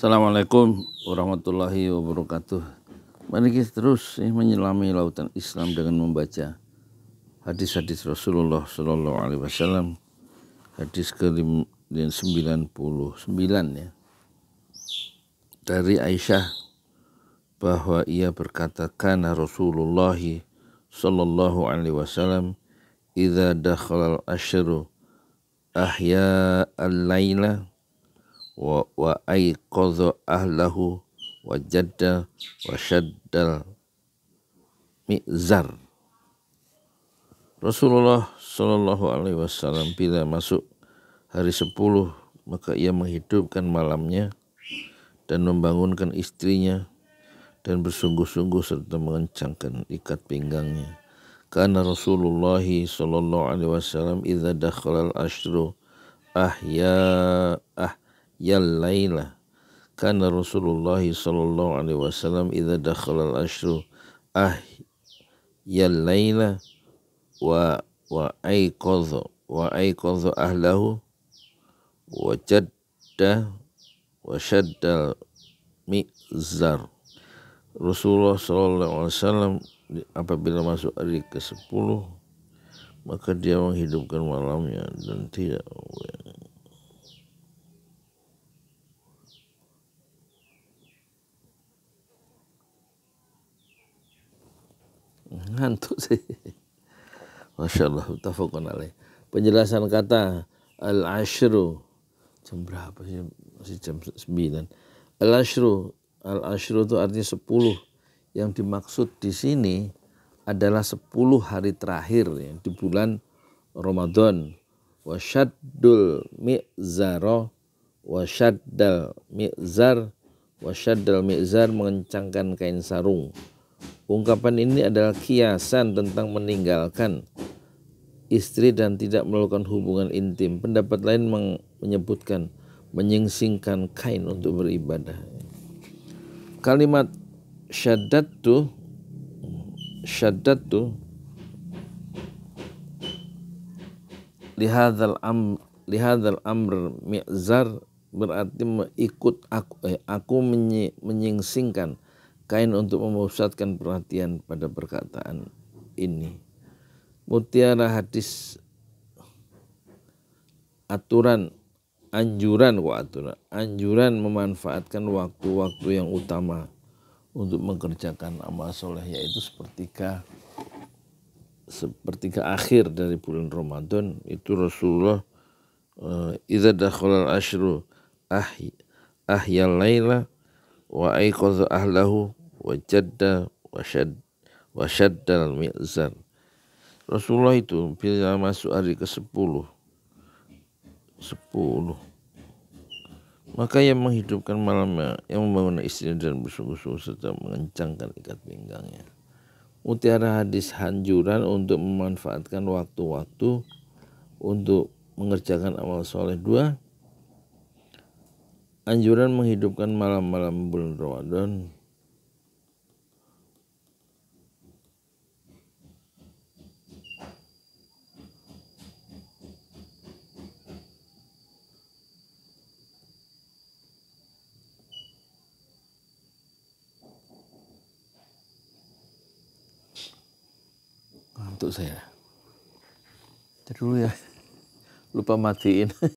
Assalamualaikum warahmatullahi wabarakatuh. Mari kita terus ya menyelami lautan Islam dengan membaca hadis-hadis Rasulullah Shallallahu Alaihi Wasallam. Hadis ke 99 ya. Dari Aisyah bahwa ia berkata karena Rasulullah Shallallahu Alaihi Wasallam idha dakhal al-ashru ahya al-laila wa wa aiqadha ahlahu wa jadda wa syaddal mizar Rasulullah Shallallahu alaihi wasallam bila masuk hari 10 maka ia menghidupkan malamnya dan membangunkan istrinya dan bersungguh-sungguh serta mengencangkan ikat pinggangnya. Karena Rasulullah Shallallahu Alaihi Wasallam idza dakhala al-ashru ahya ah ya laila kana Rasulullah sallallahu alaihi wasallam idza dakhala al-ashru ah ya laila wa wa aiqadha wa aiqadha ahlahu wa jadda wa shadda mizar Rasulullah sallallahu alaihi wasallam apabila masuk hari ke-10 maka dia menghidupkan malamnya dan tidak ngantuk sih. Masya Allah, tafakun alaih. Penjelasan kata al-ashru. Jam berapa sih? Masih jam 9. Al-ashru. Al-ashru itu artinya 10. Yang dimaksud di sini adalah 10 hari terakhir ya, di bulan Ramadan. Wasyaddul mi'zaro. Wasyaddal mi'zar. Wasyaddal mi'zar mengencangkan kain sarung. Ungkapan ini adalah kiasan tentang meninggalkan istri dan tidak melakukan hubungan intim. Pendapat lain menyebutkan menyingsingkan kain untuk beribadah. Kalimat syaddatu syaddatu lihadzal am lihadzal amr mi'zar berarti ikut aku eh, aku menyingsingkan kain untuk memusatkan perhatian pada perkataan ini. Mutiara hadis aturan anjuran kok aturan anjuran memanfaatkan waktu-waktu yang utama untuk mengerjakan amal soleh yaitu sepertiga sepertiga akhir dari bulan Ramadan itu Rasulullah eh, idza dakhala al-ashru ahya ahyal laila wa ayqadha ahlahu wajadda wasyad al mi'zan Rasulullah itu bila masuk hari ke-10 10 maka yang menghidupkan malamnya yang membangun istrinya dan bersungguh-sungguh serta mengencangkan ikat pinggangnya mutiara hadis hanjuran untuk memanfaatkan waktu-waktu untuk mengerjakan amal soleh dua anjuran menghidupkan malam-malam bulan Ramadan untuk saya. Terus ya, lupa matiin.